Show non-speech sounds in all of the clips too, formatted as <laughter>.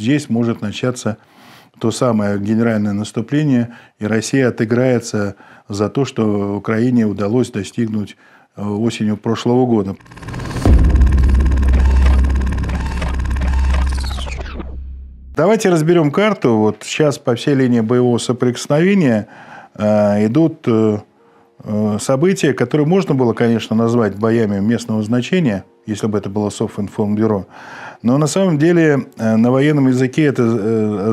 Здесь может начаться то самое генеральное наступление, и Россия отыграется за то, что Украине удалось достигнуть э, осенью прошлого года. Давайте разберем карту. Вот сейчас по всей линии боевого соприкосновения э, идут э, события, которые можно было, конечно, назвать боями местного значения – если бы это было Совинформбюро, Но на самом деле э, на военном языке это э,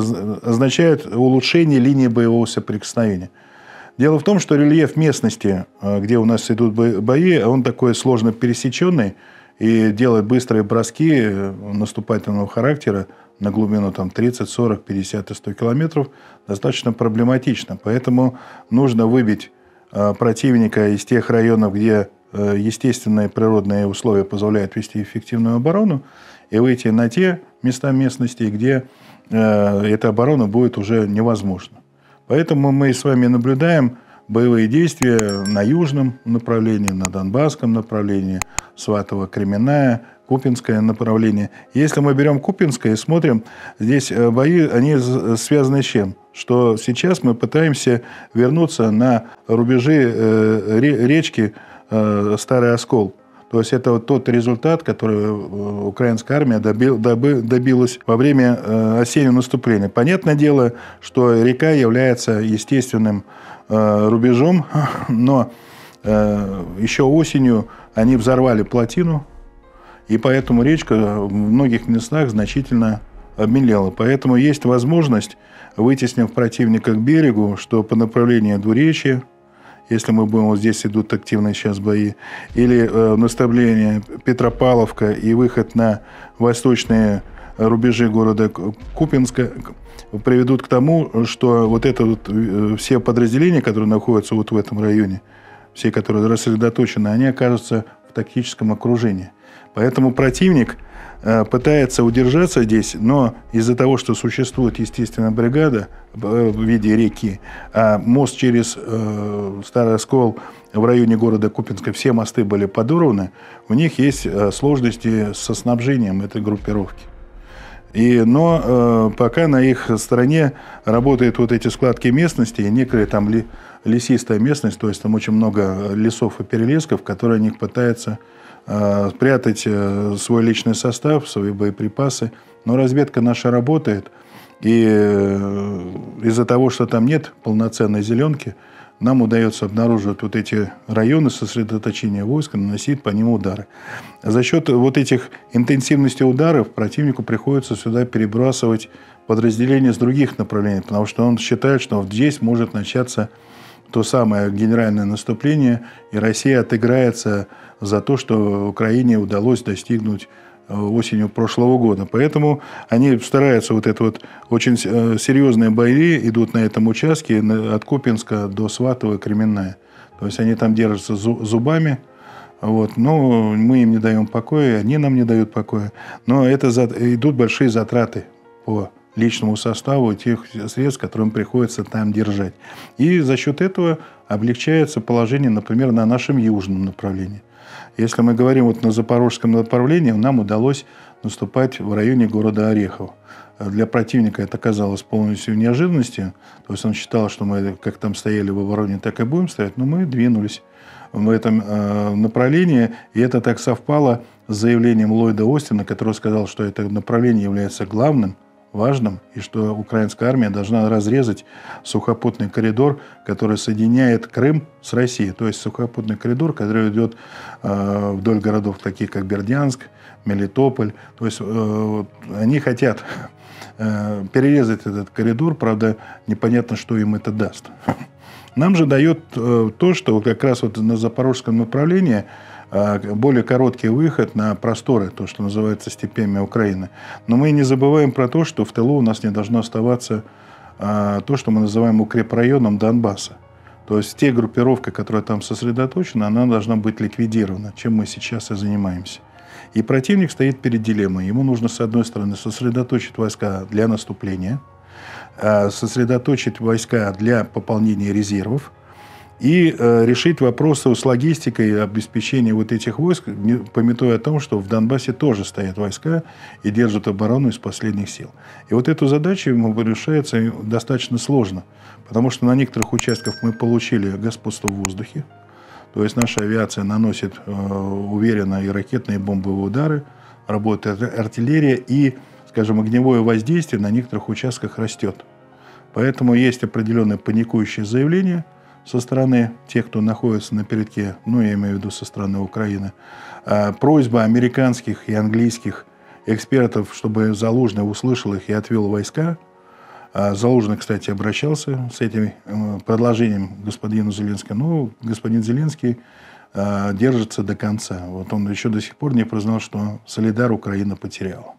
означает улучшение линии боевого соприкосновения. Дело в том, что рельеф местности, э, где у нас идут бои, он такой сложно пересеченный, и делать быстрые броски наступательного характера на глубину там, 30, 40, 50 и 100 километров достаточно проблематично. Поэтому нужно выбить противника из тех районов, где Э, естественные природные условия позволяют вести эффективную оборону и выйти на те места местности, где э, эта оборона будет уже невозможна. Поэтому мы с вами наблюдаем боевые действия на южном направлении, на Донбасском направлении, Сватово, Кременная, Купинское направление. Если мы берем Купинское и смотрим, здесь э, бои, они связаны с чем? Что сейчас мы пытаемся вернуться на рубежи речки Э, старый Оскол. То есть это вот тот результат, который э, украинская армия добил, добы, добилась во время э, осеннего наступления. Понятное дело, что река является естественным рубежом, <laughs> но еще осенью они взорвали плотину, и поэтому речка в многих местах значительно обмелела. Поэтому есть возможность, вытеснив противника к берегу, что по направлению Двуречья, если мы будем вот здесь идут активные сейчас бои, или э, наставление Петропавловка и выход на восточные рубежи города Купинска приведут к тому, что вот это вот э, все подразделения, которые находятся вот в этом районе, все, которые рассредоточены, они окажутся в тактическом окружении. Поэтому противник э, пытается удержаться здесь, но из-за того, что существует, естественно, бригада э, в виде реки, а мост через э, Старый Оскол в районе города Купинска, все мосты были подорваны, у них есть сложности со снабжением этой группировки. И, но э, пока на их стороне работают вот эти складки местности, и некая там ли, лесистая местность, то есть там очень много лесов и перелесков, которые они пытаются э, спрятать э, свой личный состав, свои боеприпасы. Но разведка наша работает, и э, из-за того, что там нет полноценной зеленки, нам удается обнаруживать вот эти районы сосредоточения войск и наносить по ним удары. За счет вот этих интенсивности ударов противнику приходится сюда перебрасывать подразделения с других направлений, потому что он считает, что здесь может начаться то самое генеральное наступление, и Россия отыграется за то, что Украине удалось достигнуть Э, осенью прошлого года. Поэтому они стараются вот это вот очень э, серьезные бои идут на этом участке от Купинска до Сватова Кременная. То есть они там держатся зубами, вот. Но ну, мы им не даем покоя, они нам не дают покоя. Но это за... идут большие затраты по личному составу тех средств, которым приходится там держать. И за счет этого облегчается положение, например, на нашем южном направлении. Если мы говорим вот на запорожском направлении, нам удалось наступать в районе города Орехов. Для противника это казалось полностью неожиданностью. То есть он считал, что мы как там стояли в обороне, так и будем стоять. Но мы двинулись в этом э, направлении. И это так совпало с заявлением Ллойда Остина, который сказал, что это направление является главным – важным, и что украинская армия должна разрезать сухопутный коридор, который соединяет Крым с Россией. То есть сухопутный коридор, который идет э, вдоль городов, таких как Бердянск, Мелитополь. То есть э, они хотят э, перерезать этот коридор, правда, непонятно, что им это даст. Нам же дает то, что как раз вот на запорожском направлении а, более короткий выход на просторы, то, что называется степями Украины. Но мы не забываем про то, что в тылу у нас не должно оставаться а, то, что мы называем укрепрайоном Донбасса. То есть те группировка, которая там сосредоточена, она должна быть ликвидирована, чем мы сейчас и занимаемся. И противник стоит перед дилеммой. Ему нужно, с одной стороны, сосредоточить войска для наступления, а, сосредоточить войска для пополнения резервов, и э, решить вопросы с логистикой обеспечения вот этих войск, пометуя о том, что в Донбассе тоже стоят войска и держат оборону из последних сил. И вот эту задачу ему решается достаточно сложно, потому что на некоторых участках мы получили господство в воздухе, то есть наша авиация наносит э, уверенно и ракетные и бомбовые удары, работает артиллерия и, скажем, огневое воздействие на некоторых участках растет. Поэтому есть определенные паникующие заявления со стороны тех, кто находится на передке, ну, я имею в виду со стороны Украины, а, просьба американских и английских экспертов, чтобы Залужный услышал их и отвел войска. А, Залужный, кстати, обращался с этим э, предложением господину Зеленскому, ну, но господин Зеленский а, держится до конца. Вот он еще до сих пор не признал, что Солидар Украина потеряла.